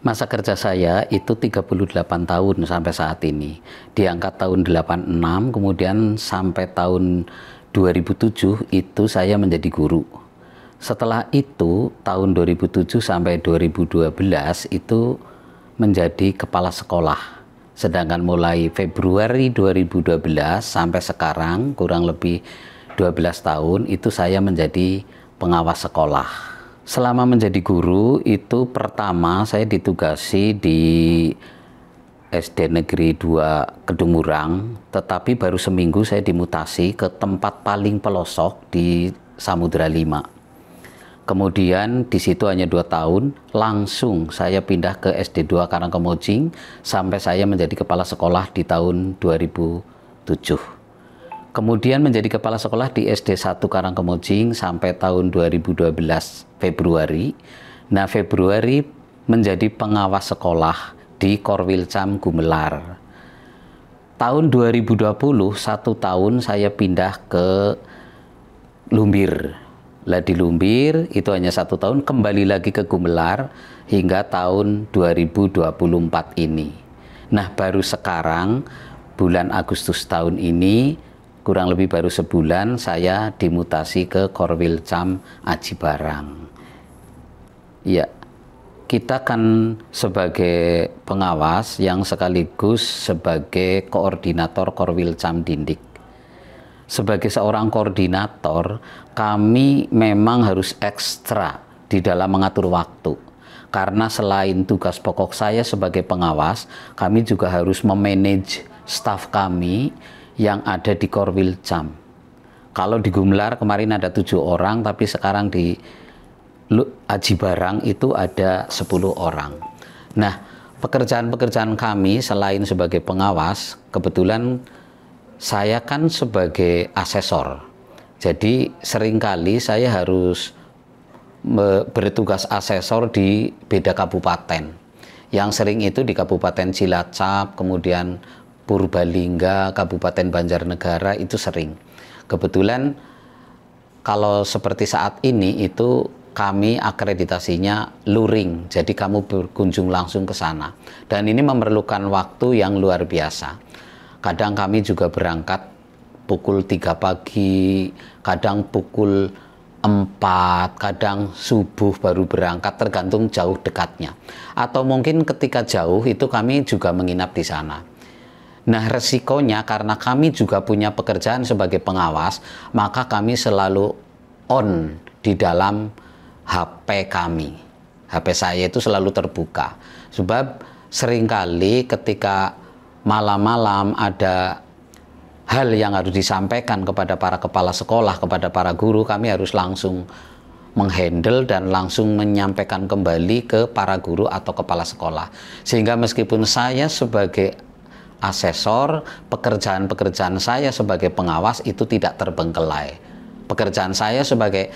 Masa kerja saya itu 38 tahun sampai saat ini. Diangkat tahun 86, kemudian sampai tahun 2007 itu saya menjadi guru. Setelah itu tahun 2007 sampai 2012 itu menjadi kepala sekolah. Sedangkan mulai Februari 2012 sampai sekarang kurang lebih 12 tahun itu saya menjadi pengawas sekolah selama menjadi guru itu pertama saya ditugasi di SD Negeri 2 Kedungurang, tetapi baru seminggu saya dimutasi ke tempat paling pelosok di Samudra 5. Kemudian di situ hanya dua tahun, langsung saya pindah ke SD 2 Karangkemojing sampai saya menjadi kepala sekolah di tahun 2007. Kemudian menjadi kepala sekolah di SD 1 Karangkemojing sampai tahun 2012 Februari. Nah, Februari menjadi pengawas sekolah di Korwilcam Gumelar. Tahun 2020, satu tahun saya pindah ke Lumbir. Lah di Lumbir itu hanya satu tahun, kembali lagi ke Gumelar hingga tahun 2024 ini. Nah, baru sekarang bulan Agustus tahun ini kurang lebih baru sebulan saya dimutasi ke Korwilcam Aji Barang. Ya, kita kan sebagai pengawas yang sekaligus sebagai koordinator Korwilcam Dindik. Sebagai seorang koordinator, kami memang harus ekstra di dalam mengatur waktu. Karena selain tugas pokok saya sebagai pengawas, kami juga harus memanage staf kami, yang ada di Korwil Jam. Kalau di Gumlar kemarin ada tujuh orang, tapi sekarang di Aji Barang itu ada sepuluh orang. Nah, pekerjaan-pekerjaan kami selain sebagai pengawas, kebetulan saya kan sebagai asesor. Jadi seringkali saya harus bertugas asesor di beda kabupaten. Yang sering itu di Kabupaten Cilacap, kemudian Purbalingga, Kabupaten Banjarnegara itu sering. Kebetulan kalau seperti saat ini itu kami akreditasinya luring, jadi kamu berkunjung langsung ke sana. Dan ini memerlukan waktu yang luar biasa. Kadang kami juga berangkat pukul 3 pagi, kadang pukul 4, kadang subuh baru berangkat, tergantung jauh dekatnya. Atau mungkin ketika jauh itu kami juga menginap di sana. Nah, resikonya karena kami juga punya pekerjaan sebagai pengawas, maka kami selalu on di dalam HP kami. HP saya itu selalu terbuka. Sebab seringkali ketika malam-malam ada hal yang harus disampaikan kepada para kepala sekolah, kepada para guru, kami harus langsung menghandle dan langsung menyampaikan kembali ke para guru atau kepala sekolah. Sehingga meskipun saya sebagai asesor, pekerjaan-pekerjaan saya sebagai pengawas itu tidak terbengkelai. Pekerjaan saya sebagai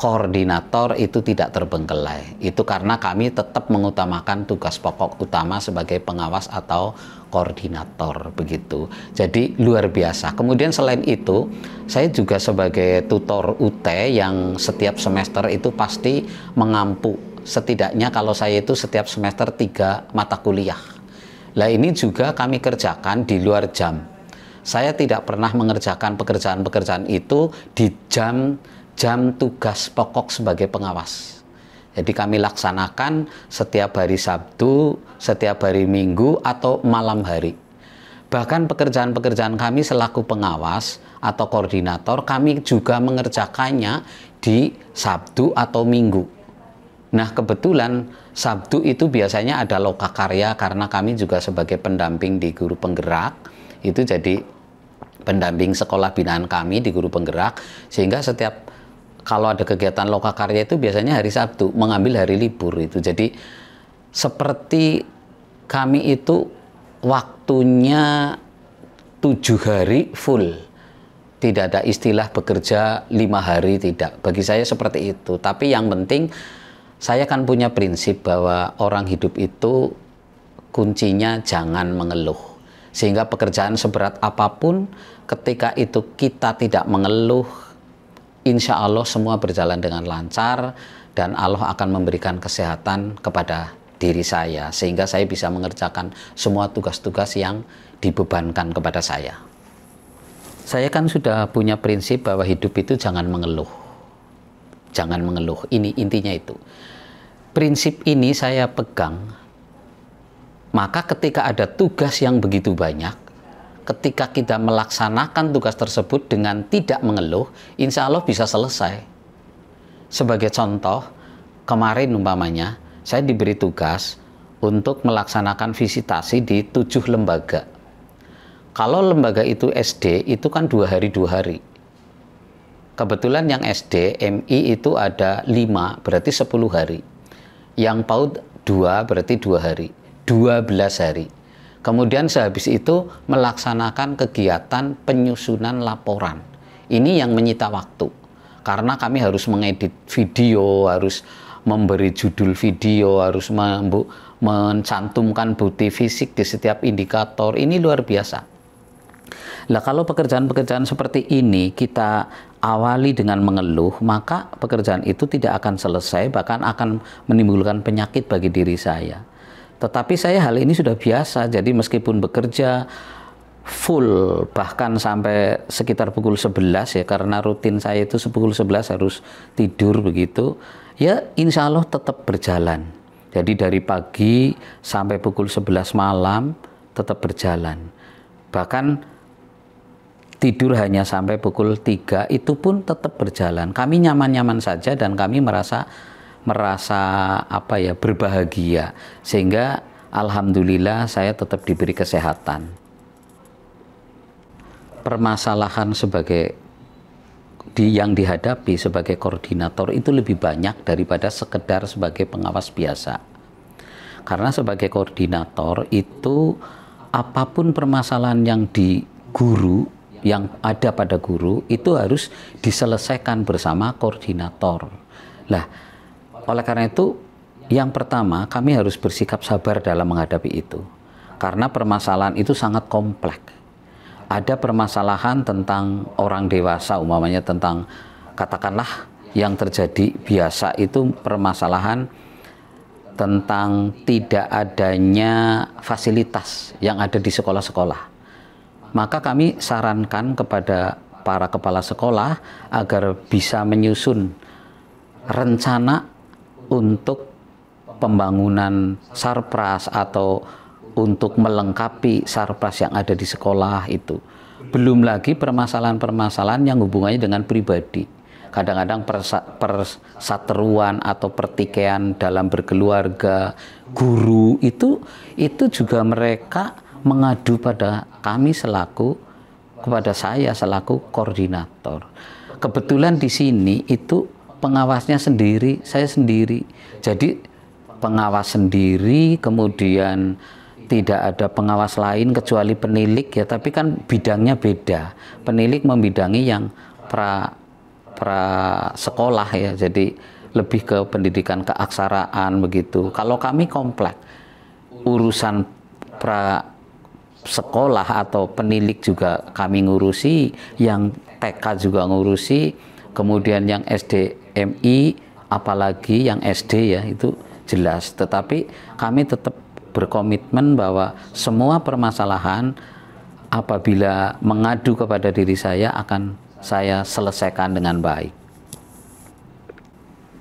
koordinator itu tidak terbengkelai. Itu karena kami tetap mengutamakan tugas pokok utama sebagai pengawas atau koordinator begitu. Jadi luar biasa. Kemudian selain itu, saya juga sebagai tutor UT yang setiap semester itu pasti mengampu setidaknya kalau saya itu setiap semester tiga mata kuliah lah ini juga kami kerjakan di luar jam. Saya tidak pernah mengerjakan pekerjaan-pekerjaan itu di jam jam tugas pokok sebagai pengawas. Jadi kami laksanakan setiap hari Sabtu, setiap hari Minggu atau malam hari. Bahkan pekerjaan-pekerjaan kami selaku pengawas atau koordinator, kami juga mengerjakannya di Sabtu atau Minggu. Nah, kebetulan Sabtu itu biasanya ada loka karya karena kami juga sebagai pendamping di guru penggerak itu jadi pendamping sekolah binaan kami di guru penggerak sehingga setiap kalau ada kegiatan loka karya itu biasanya hari Sabtu mengambil hari libur itu. Jadi seperti kami itu waktunya tujuh hari full tidak ada istilah bekerja lima hari tidak bagi saya seperti itu tapi yang penting saya kan punya prinsip bahwa orang hidup itu kuncinya jangan mengeluh. Sehingga pekerjaan seberat apapun, ketika itu kita tidak mengeluh, insya Allah semua berjalan dengan lancar dan Allah akan memberikan kesehatan kepada diri saya. Sehingga saya bisa mengerjakan semua tugas-tugas yang dibebankan kepada saya. Saya kan sudah punya prinsip bahwa hidup itu jangan mengeluh jangan mengeluh. Ini intinya itu. Prinsip ini saya pegang. Maka ketika ada tugas yang begitu banyak, ketika kita melaksanakan tugas tersebut dengan tidak mengeluh, insya Allah bisa selesai. Sebagai contoh, kemarin umpamanya, saya diberi tugas untuk melaksanakan visitasi di tujuh lembaga. Kalau lembaga itu SD, itu kan dua hari dua hari. Kebetulan yang SD, MI itu ada 5, berarti 10 hari. Yang PAUD 2, berarti 2 hari. 12 hari. Kemudian sehabis itu melaksanakan kegiatan penyusunan laporan. Ini yang menyita waktu. Karena kami harus mengedit video, harus memberi judul video, harus mencantumkan bukti fisik di setiap indikator. Ini luar biasa lah kalau pekerjaan-pekerjaan seperti ini kita awali dengan mengeluh, maka pekerjaan itu tidak akan selesai bahkan akan menimbulkan penyakit bagi diri saya. Tetapi saya hal ini sudah biasa, jadi meskipun bekerja full bahkan sampai sekitar pukul 11 ya karena rutin saya itu pukul 11 harus tidur begitu ya insya Allah tetap berjalan jadi dari pagi sampai pukul 11 malam tetap berjalan bahkan tidur hanya sampai pukul 3 itu pun tetap berjalan. Kami nyaman-nyaman saja dan kami merasa merasa apa ya berbahagia sehingga alhamdulillah saya tetap diberi kesehatan. Permasalahan sebagai di yang dihadapi sebagai koordinator itu lebih banyak daripada sekedar sebagai pengawas biasa. Karena sebagai koordinator itu apapun permasalahan yang di guru yang ada pada guru itu harus diselesaikan bersama koordinator. Lah, oleh karena itu yang pertama kami harus bersikap sabar dalam menghadapi itu. Karena permasalahan itu sangat kompleks. Ada permasalahan tentang orang dewasa umpamanya tentang katakanlah yang terjadi biasa itu permasalahan tentang tidak adanya fasilitas yang ada di sekolah-sekolah maka kami sarankan kepada para kepala sekolah agar bisa menyusun rencana untuk pembangunan sarpras atau untuk melengkapi sarpras yang ada di sekolah itu. Belum lagi permasalahan-permasalahan yang hubungannya dengan pribadi. Kadang-kadang persateruan atau pertikaian dalam berkeluarga, guru itu itu juga mereka mengadu pada kami selaku kepada saya selaku koordinator. Kebetulan di sini itu pengawasnya sendiri, saya sendiri. Jadi pengawas sendiri kemudian tidak ada pengawas lain kecuali penilik ya, tapi kan bidangnya beda. Penilik membidangi yang pra pra sekolah ya. Jadi lebih ke pendidikan keaksaraan begitu. Kalau kami kompleks urusan pra sekolah atau penilik juga kami ngurusi, yang TK juga ngurusi, kemudian yang SDMI, apalagi yang SD ya itu jelas. Tetapi kami tetap berkomitmen bahwa semua permasalahan apabila mengadu kepada diri saya akan saya selesaikan dengan baik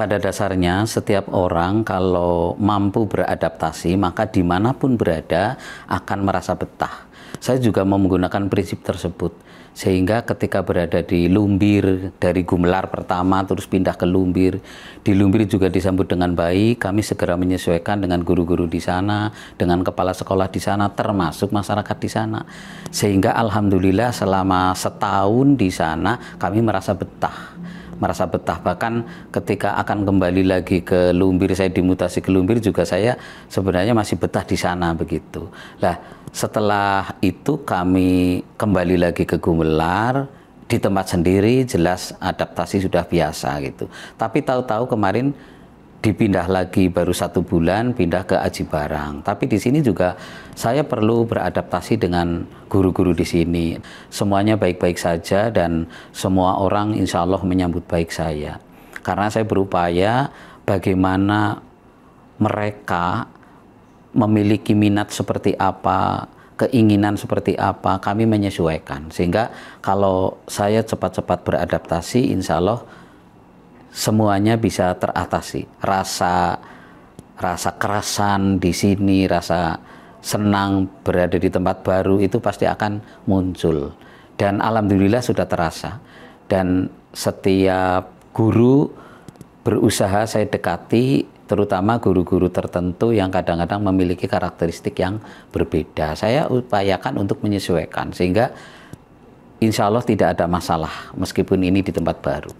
pada dasarnya setiap orang kalau mampu beradaptasi maka dimanapun berada akan merasa betah. Saya juga mau menggunakan prinsip tersebut sehingga ketika berada di Lumbir dari Gumelar pertama terus pindah ke Lumbir di Lumbir juga disambut dengan baik kami segera menyesuaikan dengan guru-guru di sana dengan kepala sekolah di sana termasuk masyarakat di sana sehingga alhamdulillah selama setahun di sana kami merasa betah merasa betah. Bahkan ketika akan kembali lagi ke Lumbir, saya dimutasi ke Lumbir juga saya sebenarnya masih betah di sana begitu. Lah setelah itu kami kembali lagi ke Gumelar, di tempat sendiri jelas adaptasi sudah biasa gitu. Tapi tahu-tahu kemarin dipindah lagi baru satu bulan pindah ke Aji Barang. Tapi di sini juga saya perlu beradaptasi dengan guru-guru di sini. Semuanya baik-baik saja dan semua orang insya Allah menyambut baik saya. Karena saya berupaya bagaimana mereka memiliki minat seperti apa, keinginan seperti apa, kami menyesuaikan. Sehingga kalau saya cepat-cepat beradaptasi insya Allah semuanya bisa teratasi. Rasa rasa kerasan di sini, rasa senang berada di tempat baru itu pasti akan muncul. Dan alhamdulillah sudah terasa. Dan setiap guru berusaha saya dekati terutama guru-guru tertentu yang kadang-kadang memiliki karakteristik yang berbeda. Saya upayakan untuk menyesuaikan sehingga insya Allah tidak ada masalah meskipun ini di tempat baru.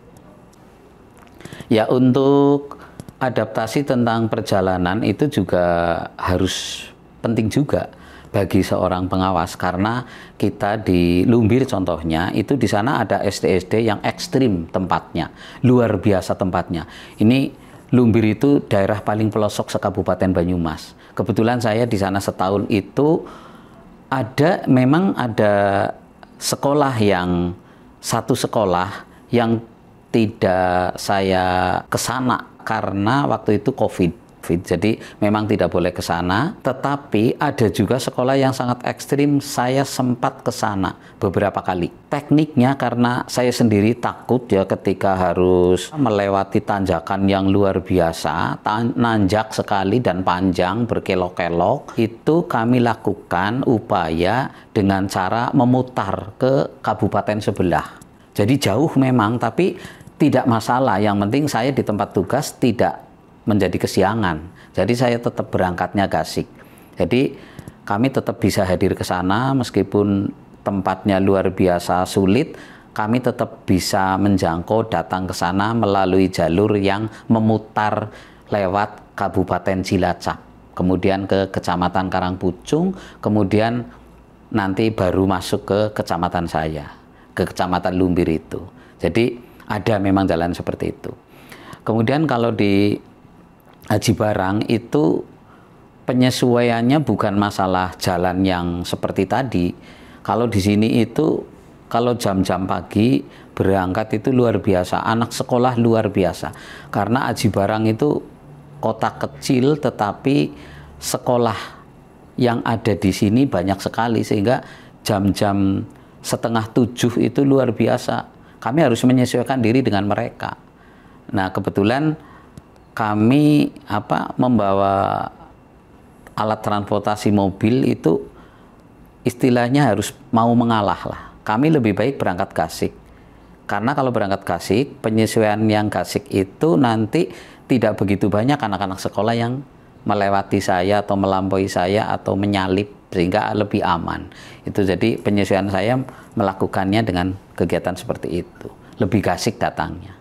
Ya untuk adaptasi tentang perjalanan itu juga harus penting juga bagi seorang pengawas karena kita di Lumbir contohnya itu di sana ada SD-SD yang ekstrim tempatnya luar biasa tempatnya ini Lumbir itu daerah paling pelosok se Kabupaten Banyumas kebetulan saya di sana setahun itu ada memang ada sekolah yang satu sekolah yang tidak saya kesana karena waktu itu COVID. COVID. Jadi memang tidak boleh ke sana, tetapi ada juga sekolah yang sangat ekstrim. Saya sempat ke sana beberapa kali. Tekniknya karena saya sendiri takut ya ketika harus melewati tanjakan yang luar biasa, nanjak sekali dan panjang berkelok-kelok. Itu kami lakukan upaya dengan cara memutar ke kabupaten sebelah jadi jauh memang, tapi tidak masalah. Yang penting saya di tempat tugas tidak menjadi kesiangan. Jadi saya tetap berangkatnya gasik. Jadi kami tetap bisa hadir ke sana meskipun tempatnya luar biasa sulit, kami tetap bisa menjangkau datang ke sana melalui jalur yang memutar lewat Kabupaten Cilacap, kemudian ke Kecamatan Karangpucung, kemudian nanti baru masuk ke kecamatan saya ke Kecamatan Lumbir itu. Jadi ada memang jalan seperti itu. Kemudian kalau di Haji Barang itu penyesuaiannya bukan masalah jalan yang seperti tadi. Kalau di sini itu kalau jam-jam pagi berangkat itu luar biasa, anak sekolah luar biasa. Karena Aji Barang itu kota kecil tetapi sekolah yang ada di sini banyak sekali sehingga jam-jam setengah tujuh itu luar biasa. Kami harus menyesuaikan diri dengan mereka. Nah, kebetulan kami apa membawa alat transportasi mobil itu istilahnya harus mau mengalah lah. Kami lebih baik berangkat kasik. Karena kalau berangkat kasik, penyesuaian yang kasik itu nanti tidak begitu banyak anak-anak sekolah yang melewati saya atau melampaui saya atau menyalip sehingga lebih aman. Itu jadi penyesuaian saya melakukannya dengan kegiatan seperti itu. Lebih kasih datangnya.